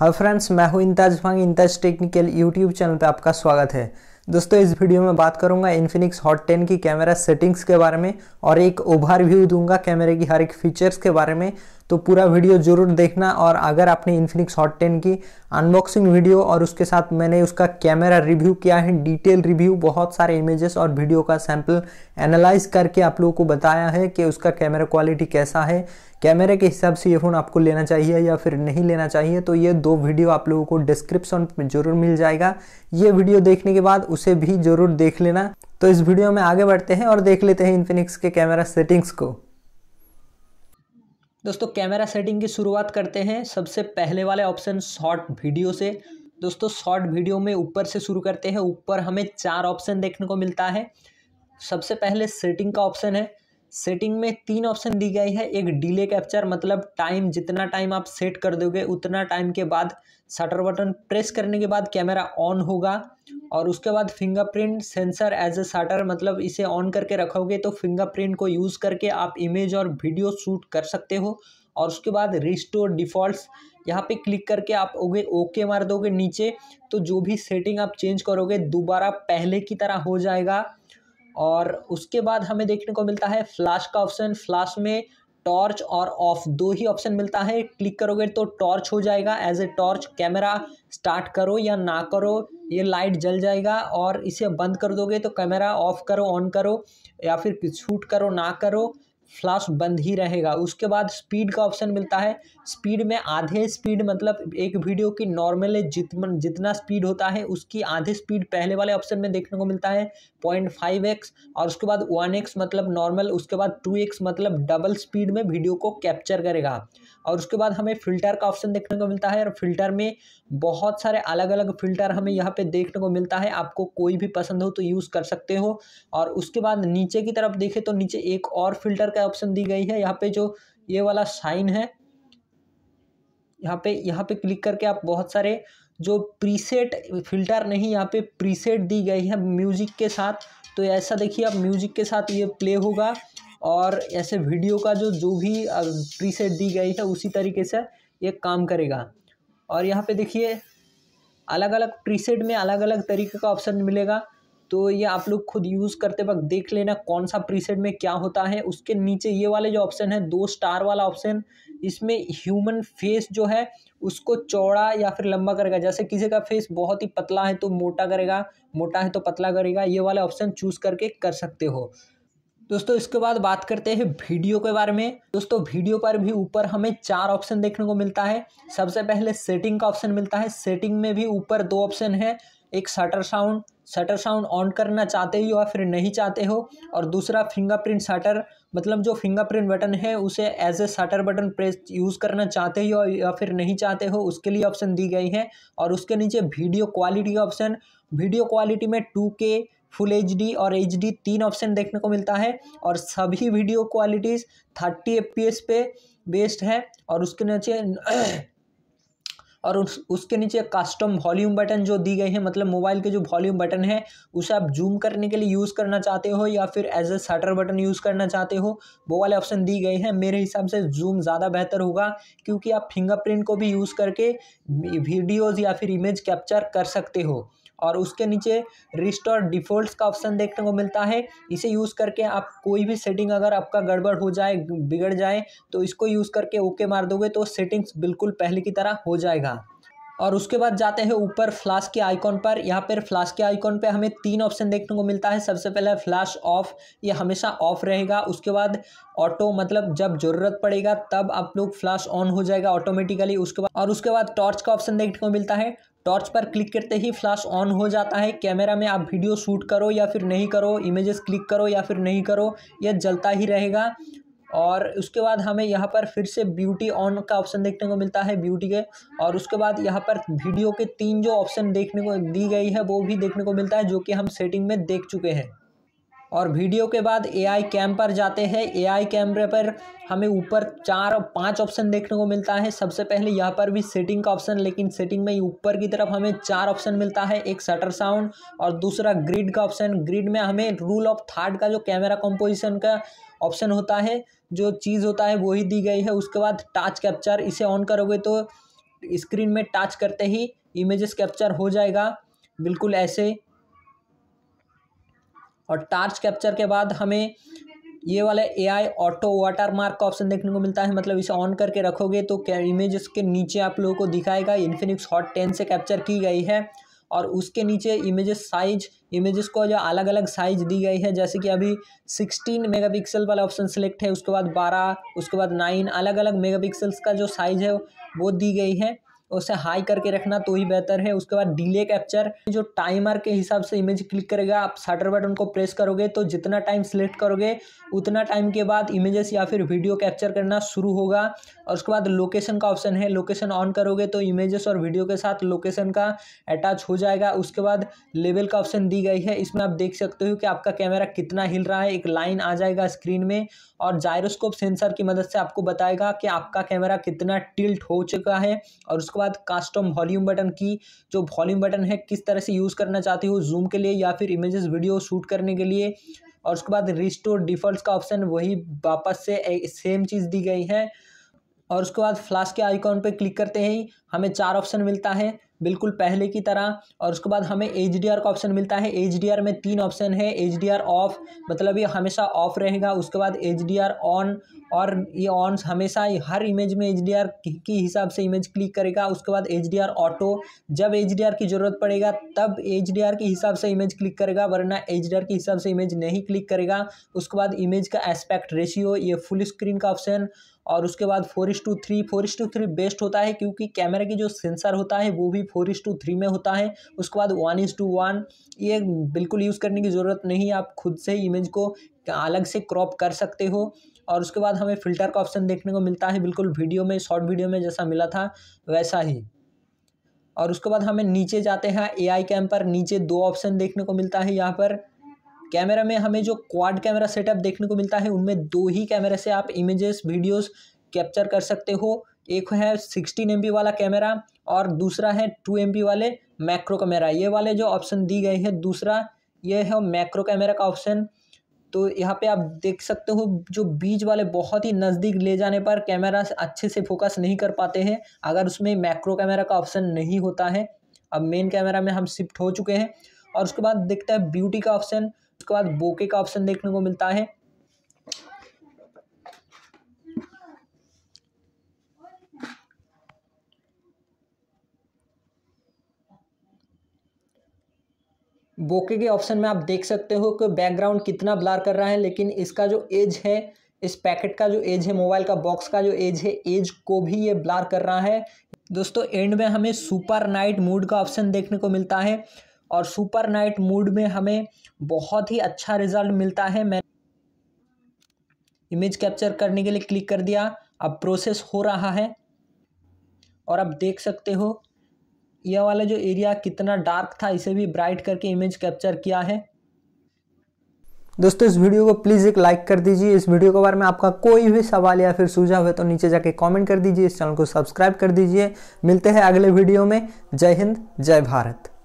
hello friends मैं हूँ इंताज भांग इंताज टेक्निकल यूट्यूब चैनल पे आपका स्वागत है दोस्तों इस वीडियो में बात करूंगा इन्फिनिक्स हॉट टेन की कैमरा सेटिंग्स के बारे में और एक ओवरव्यू दूंगा कैमरे की हर एक फीचर्स के बारे में तो पूरा वीडियो जरूर देखना और अगर आपने इन्फिनिक्स हॉट टेन की अनबॉक्सिंग वीडियो और उसके साथ मैंने उसका कैमरा रिव्यू किया है डिटेल रिव्यू बहुत सारे इमेजेस और वीडियो का सैम्पल एनालाइज करके आप लोगों को बताया है कि उसका कैमरा क्वालिटी कैसा है कैमरे के हिसाब से ये फ़ोन आपको लेना चाहिए या फिर नहीं लेना चाहिए तो ये दो वीडियो आप लोगों को डिस्क्रिप्शन में ज़रूर मिल जाएगा ये वीडियो देखने के बाद उसे भी ज़रूर देख लेना तो इस वीडियो में आगे बढ़ते हैं और देख लेते हैं इन्फिनिक्स के कैमरा सेटिंग्स को दोस्तों कैमरा सेटिंग की शुरुआत करते हैं सबसे पहले वाले ऑप्शन शॉर्ट वीडियो से दोस्तों शॉर्ट वीडियो में ऊपर से शुरू करते हैं ऊपर हमें चार ऑप्शन देखने को मिलता है सबसे पहले सेटिंग का ऑप्शन है सेटिंग में तीन ऑप्शन दी गई है एक डिले कैप्चर मतलब टाइम जितना टाइम आप सेट कर दोगे उतना टाइम के बाद शटर बटन प्रेस करने के बाद कैमरा ऑन होगा और उसके बाद fingerprint sensor as a shutter मतलब इसे ऑन करके रखोगे तो फिंगरप्रिंट को यूज़ करके आप इमेज और वीडियो शूट कर सकते हो और उसके बाद रिस्टोर डिफ़ॉल्ट यहाँ पे क्लिक करके आप ओगे ओके मार दोगे नीचे तो जो भी सेटिंग आप चेंज करोगे दोबारा पहले की तरह हो जाएगा और उसके बाद हमें देखने को मिलता है फ्लैश का ऑप्शन फ्लैश में टॉर्च और ऑफ दो ही ऑप्शन मिलता है क्लिक करोगे तो टॉर्च हो जाएगा as a torch camera start करो या ना करो ये लाइट जल जाएगा और इसे बंद कर दोगे तो कैमरा ऑफ करो ऑन करो या फिर शूट करो ना करो फ्लाश बंद ही रहेगा उसके बाद स्पीड का ऑप्शन मिलता है स्पीड में आधे स्पीड मतलब एक वीडियो की नॉर्मल जित जितना स्पीड होता है उसकी आधे स्पीड पहले वाले ऑप्शन में देखने को मिलता है पॉइंट फाइव एक्स और उसके बाद वन एक्स मतलब नॉर्मल उसके बाद टू एक्स मतलब डबल स्पीड में वीडियो को कैप्चर करेगा और उसके बाद हमें फ़िल्टर का ऑप्शन देखने को मिलता है और फिल्टर में बहुत सारे अलग अलग फ़िल्टर हमें यहाँ पे देखने को मिलता है आपको कोई भी पसंद हो तो यूज़ कर सकते हो और उसके बाद नीचे की तरफ देखें तो नीचे एक और फिल्टर का ऑप्शन दी गई है यहाँ पे जो ये वाला साइन है यहाँ पे यहाँ पे क्लिक करके आप बहुत सारे जो प्रीसेट फिल्टर नहीं यहाँ पे प्रीसेट दी गई है म्यूजिक के साथ तो ऐसा देखिए आप म्यूजिक के साथ ये प्ले होगा और ऐसे वीडियो का जो जो भी प्रीसेट दी गई है उसी तरीके से ये काम करेगा और यहाँ पे देखिए अलग अलग प्रीसेट में अलग अलग तरीके का ऑप्शन मिलेगा तो ये आप लोग खुद यूज़ करते वक्त देख लेना कौन सा प्रीसेट में क्या होता है उसके नीचे ये वाले जो ऑप्शन है दो स्टार वाला ऑप्शन इसमें ह्यूमन फेस जो है उसको चौड़ा या फिर लंबा करेगा जैसे किसी का फेस बहुत ही पतला है तो मोटा करेगा मोटा है तो पतला करेगा ये वाले ऑप्शन चूज़ करके कर सकते हो दोस्तों इसके बाद बात करते हैं वीडियो के बारे में दोस्तों वीडियो पर भी ऊपर हमें चार ऑप्शन देखने को मिलता है सबसे पहले सेटिंग का ऑप्शन मिलता है सेटिंग में भी ऊपर दो ऑप्शन है एक shutter sound shutter sound on करना चाहते हो या फिर नहीं चाहते हो और दूसरा फिंगरप्रिंट शटर मतलब जो फिंगरप्रिंट बटन है उसे as a shutter button press use करना चाहते हो या फिर नहीं चाहते हो उसके लिए ऑप्शन दी गई है और उसके नीचे वीडियो क्वालिटी का ऑप्शन वीडियो क्वालिटी में टू के फुल एच और एच तीन ऑप्शन देखने को मिलता है और सभी वीडियो क्वालिटीज़ थर्टी एफ पे बेस्ड है और उसके नीचे और उस उसके नीचे कस्टम वॉल्यूम बटन जो दी गई है मतलब मोबाइल के जो वॉल्यूम बटन है उसे आप जूम करने के लिए यूज़ करना चाहते हो या फिर as a shutter button use करना चाहते हो वो वाले ऑप्शन दी गई हैं मेरे हिसाब से जूम ज़्यादा बेहतर होगा क्योंकि आप फिंगरप्रिंट को भी यूज़ करके वीडियोज़ या फिर इमेज कैप्चर कर सकते हो और उसके नीचे रिस्टोर डिफ़ॉल्ट्स का ऑप्शन देखने को मिलता है इसे यूज़ करके आप कोई भी सेटिंग अगर आपका गड़बड़ हो जाए बिगड़ जाए तो इसको यूज़ करके ओके मार दोगे तो सेटिंग्स बिल्कुल पहले की तरह हो जाएगा और उसके बाद जाते हैं ऊपर फ्लाश के आइकॉन पर यहाँ पर फ्लाश के आइकॉन पे हमें तीन ऑप्शन देखने को मिलता है सबसे पहले फ्लैश ऑफ ये हमेशा ऑफ रहेगा उसके बाद ऑटो मतलब जब ज़रूरत पड़ेगा तब आप लोग फ्लैश ऑन हो जाएगा ऑटोमेटिकली उसके बाद और उसके बाद टॉर्च का ऑप्शन देखने को मिलता है टॉर्च पर क्लिक करते ही फ्लैश ऑन हो जाता है कैमरा में आप वीडियो शूट करो या फिर नहीं करो इमेजेस क्लिक करो या फिर नहीं करो यह जलता ही रहेगा और उसके बाद हमें यहाँ पर फिर से ब्यूटी ऑन का ऑप्शन देखने को मिलता है ब्यूटी के और उसके बाद यहाँ पर वीडियो के तीन जो ऑप्शन देखने को दी गई है वो भी देखने को मिलता है जो कि हम सेटिंग में देख चुके हैं और वीडियो के बाद ए आई कैम पर जाते हैं ए आई कैमरे पर हमें ऊपर चार और पाँच ऑप्शन देखने को मिलता है सबसे पहले यहाँ पर भी सेटिंग का ऑप्शन लेकिन सेटिंग में ऊपर की तरफ हमें चार ऑप्शन मिलता है एक शटर साउंड और दूसरा ग्रिड का ऑप्शन ग्रिड में हमें रूल ऑफ थर्ड का जो कैमरा कंपोजिशन का ऑप्शन होता है जो चीज़ होता है वही दी गई है उसके बाद टच कैप्चर इसे ऑन करोगे तो स्क्रीन में टच करते ही इमेजेस कैप्चर हो जाएगा बिल्कुल ऐसे और टार्च कैप्चर के बाद हमें ये वाला A I auto watermark का ऑप्शन देखने को मिलता है मतलब इसे ऑन करके रखोगे तो क्या इमेज के नीचे आप लोगों को दिखाएगा इन्फिनिक्स हॉट टेन से कैप्चर की गई है और उसके नीचे इमेजेस साइज इमेजेस को जो अलग अलग साइज दी गई है जैसे कि अभी 16 मेगापिक्सल वाला ऑप्शन सेलेक्ट है उसके बाद 12 उसके बाद 9 अलग अलग मेगापिक्सल्स का जो साइज है वो दी गई है उसे हाई करके रखना तो ही बेहतर है उसके बाद डिले कैप्चर जो टाइमर के हिसाब से इमेज क्लिक करेगा आप शटर बटन को प्रेस करोगे तो जितना टाइम सिलेक्ट करोगे उतना टाइम के बाद इमेजेस या फिर वीडियो कैप्चर करना शुरू होगा और उसके बाद लोकेशन का ऑप्शन है लोकेशन ऑन करोगे तो इमेजेस और वीडियो के साथ लोकेशन का अटैच हो जाएगा उसके बाद लेवल का ऑप्शन दी गई है इसमें आप देख सकते हो कि आपका कैमरा कितना हिल रहा है एक लाइन आ जाएगा स्क्रीन में और जायरोस्कोप सेंसर की मदद से आपको बताएगा कि आपका कैमरा कितना टिल्ट हो चुका है और उसको उसके बाद कस्टम वॉल्यूम बटन की जो वॉल्यूम बटन है किस तरह से यूज़ करना चाहते हो जूम के लिए या फिर इमेजेस वीडियो शूट करने के लिए और उसके बाद रिस्टोर डिफ़ॉल्ट का ऑप्शन वही वापस से सेम चीज़ दी गई है और उसके बाद फ्लैश के आइकॉन पर क्लिक करते ही हमें चार ऑप्शन मिलता है बिल्कुल पहले की तरह और उसके बाद हमें एच का ऑप्शन मिलता है एच में तीन ऑप्शन है एच ऑफ मतलब ये हमेशा ऑफ रहेगा उसके बाद एच ऑन और ये ऑन हमेशा हर इमेज में एच डी आर की हिसाब से इमेज क्लिक करेगा उसके बाद एच डी आर ऑटो जब एच डी आर की ज़रूरत पड़ेगा तब एच डी आर के हिसाब से इमेज क्लिक करेगा वरना एच डी आर के हिसाब से इमेज नहीं क्लिक करेगा उसके बाद इमेज का एस्पेक्ट रेशियो ये फुल स्क्रीन का ऑप्शन और उसके बाद four is to three four is to three best होता है क्योंकि कैमरा की जो सेंसर होता है वो भी फोर इस टू थ्री में होता है उसके बाद वन इस टू वन ये बिल्कुल यूज़ करने की ज़रूरत नहीं आप खुद से इमेज को अलग से क्रॉप कर सकते हो और उसके बाद हमें फ़िल्टर का ऑप्शन देखने को मिलता है बिल्कुल वीडियो में शॉर्ट वीडियो में जैसा मिला था वैसा ही और उसके बाद हमें नीचे जाते हैं ए आई कैम पर नीचे दो ऑप्शन देखने को मिलता है यहाँ पर कैमरा में हमें जो क्वाड कैमरा सेटअप देखने को मिलता है उनमें दो ही कैमरे से आप इमेजेस वीडियोस कैप्चर कर सकते हो एक है सिक्सटीन एम वाला कैमरा और दूसरा है टू एम वाले मैक्रो कैमरा ये वाले जो ऑप्शन दी गए हैं दूसरा ये है मैक्रो कैमरा का ऑप्शन तो यहाँ पे आप देख सकते हो जो बीज वाले बहुत ही नज़दीक ले जाने पर कैमरा अच्छे से फोकस नहीं कर पाते हैं अगर उसमें मैक्रो कैमरा का ऑप्शन नहीं होता है अब मेन कैमरा में हम शिफ्ट हो चुके हैं और उसके बाद देखते हैं ब्यूटी का ऑप्शन उसके बाद बोके का ऑप्शन देखने को मिलता है बोके के ऑप्शन में आप देख सकते हो कि बैकग्राउंड कितना ब्लार कर रहा है लेकिन इसका जो एज है इस पैकेट का जो एज है मोबाइल का बॉक्स का जो एज है एज को भी ये ब्लार कर रहा है दोस्तों एंड में हमें सुपर नाइट मूड का ऑप्शन देखने को मिलता है और सुपर नाइट मूड में हमें बहुत ही अच्छा रिजल्ट मिलता है मैं इमेज कैप्चर करने के लिए क्लिक कर दिया अब प्रोसेस हो रहा है और आप देख सकते हो यह वाला जो एरिया कितना डार्क था इसे भी ब्राइट करके इमेज कैप्चर किया है दोस्तों इस वीडियो को प्लीज़ एक लाइक कर दीजिए इस वीडियो के बारे में आपका कोई भी सवाल या फिर सुझाव है तो नीचे जाके कमेंट कर दीजिए इस चैनल को सब्सक्राइब कर दीजिए मिलते हैं अगले वीडियो में जय हिंद जय भारत